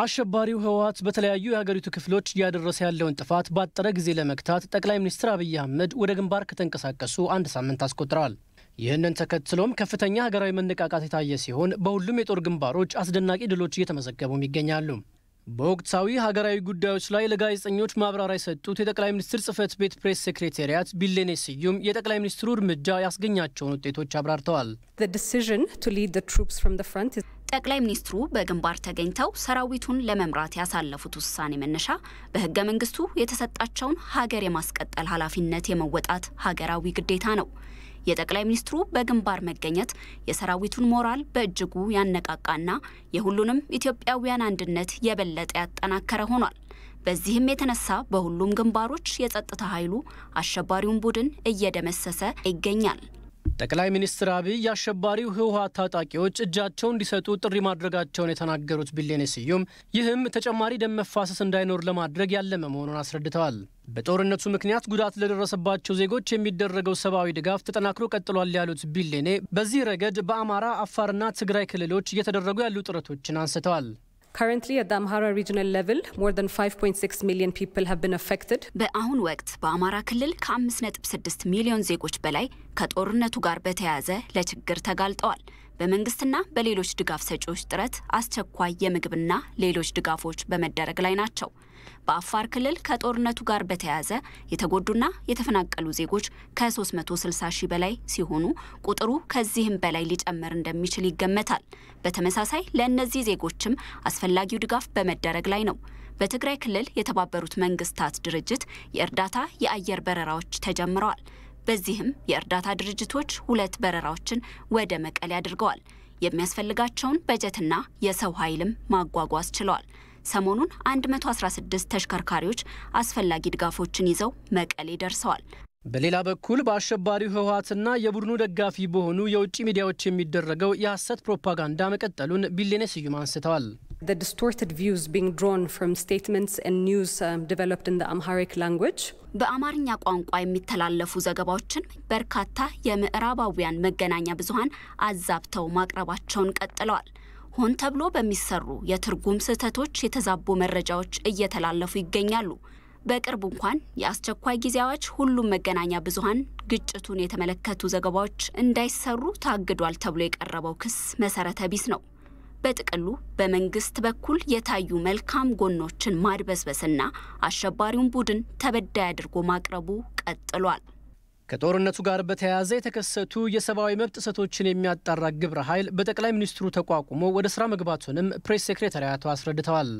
አሸባሪው ህወሀት በተለያዩ የሀገሪቱ ክፍሎች እያደረሰ ያለውን ጥፋት ባጠረ ጊዜ ለመግታት ጠቅላይ ሚኒስትር አብይ አህመድ ወደ ግንባር ከተንቀሳቀሱ አንድ ሳምንት አስቆጥረዋል። ይህንን ተከትሎም ከፍተኛ ሀገራዊ መነቃቃት የታየ ሲሆን በሁሉም የጦር ግንባሮች አስደናቂ ድሎች እየተመዘገቡም ይገኛሉ። በወቅታዊ ሀገራዊ ጉዳዮች ላይ ለጋዜጠኞች ማብራሪያ የሰጡት የጠቅላይ ሚኒስትር ጽህፈት ቤት ፕሬስ ሴክሬታሪያት ቢሌኔ ስዩም የጠቅላይ ሚኒስትሩ እርምጃ ያስገኛቸውን ውጤቶች አብራርተዋል። ጠቅላይ ሚኒስትሩ በግንባር ተገኝተው ሰራዊቱን ለመምራት ያሳለፉት ውሳኔ መነሻ በህገ መንግስቱ የተሰጣቸውን ሀገር የማስቀጠል ኃላፊነት የመወጣት ሀገራዊ ግዴታ ነው። የጠቅላይ ሚኒስትሩ በግንባር መገኘት የሰራዊቱን ሞራል በእጅጉ ያነቃቃና የሁሉንም ኢትዮጵያውያን አንድነት የበለጠ ያጠናከረ ሆኗል። በዚህም የተነሳ በሁሉም ግንባሮች የጸጥታ ኃይሉ አሸባሪውን ቡድን እየደመሰሰ ይገኛል። ጠቅላይ ሚኒስትር አብይ አሸባሪው ህወሀት ታጣቂዎች እጃቸው እንዲሰጡ ጥሪ ማድረጋቸውን የተናገሩት ቢሌኔ ስዩም ይህም ተጨማሪ ደም መፋሰስ እንዳይኖር ለማድረግ ያለመ መሆኑን አስረድተዋል። በጦርነቱ ምክንያት ጉዳት ለደረሰባቸው ዜጎች የሚደረገው ሰብአዊ ድጋፍ ተጠናክሮ ቀጥሏል ያሉት ቢሌኔ በዚህ ረገድ በአማራ አፋርና ትግራይ ክልሎች እየተደረጉ ያሉ ጥረቶችን አንስተዋል። Currently, at the Amhara regional level, more than 5.6 million people have been affected. በአሁን ወቅት በአማራ ክልል ከ5.6 ሚሊዮን ዜጎች በላይ ከጦርነቱ ጋር በተያያዘ ለችግር ተጋልጠዋል። በመንግስትና በሌሎች ድጋፍ ሰጪዎች ጥረት አስቸኳይ የምግብና ሌሎች ድጋፎች በመደረግ ላይ ናቸው። በአፋር ክልል ከጦርነቱ ጋር በተያያዘ የተጎዱና የተፈናቀሉ ዜጎች ከ360 ሺህ በላይ ሲሆኑ ቁጥሩ ከዚህም በላይ ሊጨምር እንደሚችል ይገመታል። በተመሳሳይ ለእነዚህ ዜጎችም አስፈላጊው ድጋፍ በመደረግ ላይ ነው። በትግራይ ክልል የተባበሩት መንግስታት ድርጅት የእርዳታ የአየር በረራዎች ተጀምረዋል። በዚህም የእርዳታ ድርጅቶች ሁለት በረራዎችን ወደ መቀሌ አድርገዋል። የሚያስፈልጋቸውን በጀትና የሰው ኃይልም ማጓጓዝ ችለዋል። ሰሞኑን 116 ተሽከርካሪዎች አስፈላጊ ድጋፎችን ይዘው መቀሌ ደርሰዋል። በሌላ በኩል በአሸባሪው ህወሀትና የቡድኑ ደጋፊ በሆኑ የውጭ ሚዲያዎች የሚደረገው የሐሰት ፕሮፓጋንዳ መቀጠሉን ቢሌኔ ስዩም አንስተዋል። the distorted views being drawn from statements and news um, developed in the Amharic language. በአማርኛ ቋንቋ የሚተላለፉ ዘገባዎችን በርካታ የምዕራባውያን መገናኛ ብዙሃን አዛብተው ማቅረባቸውን ቀጥለዋል። ሆን ተብሎ በሚሰሩ የትርጉም ስህተቶች የተዛቡ መረጃዎች እየተላለፉ ይገኛሉ። በቅርቡ እንኳን የአስቸኳይ ጊዜያዎች ሁሉም መገናኛ ብዙሃን ግጭቱን የተመለከቱ ዘገባዎች እንዳይሰሩ ታግዷል ተብሎ የቀረበው ክስ መሰረተ ቢስ ነው። በጥቅሉ በመንግስት በኩል የታዩ መልካም ጎኖችን ማድበስበስና አሸባሪውን ቡድን ተበዳይ አድርጎ ማቅረቡ ቀጥሏል። ከጦርነቱ ጋር በተያያዘ የተከሰቱ የሰብአዊ መብት ጥሰቶችን የሚያጣራ ግብረ ኃይል በጠቅላይ ሚኒስትሩ ተቋቁሞ ወደ ስራ መግባቱንም ፕሬስ ሴክሬታሪያቱ አስረድተዋል።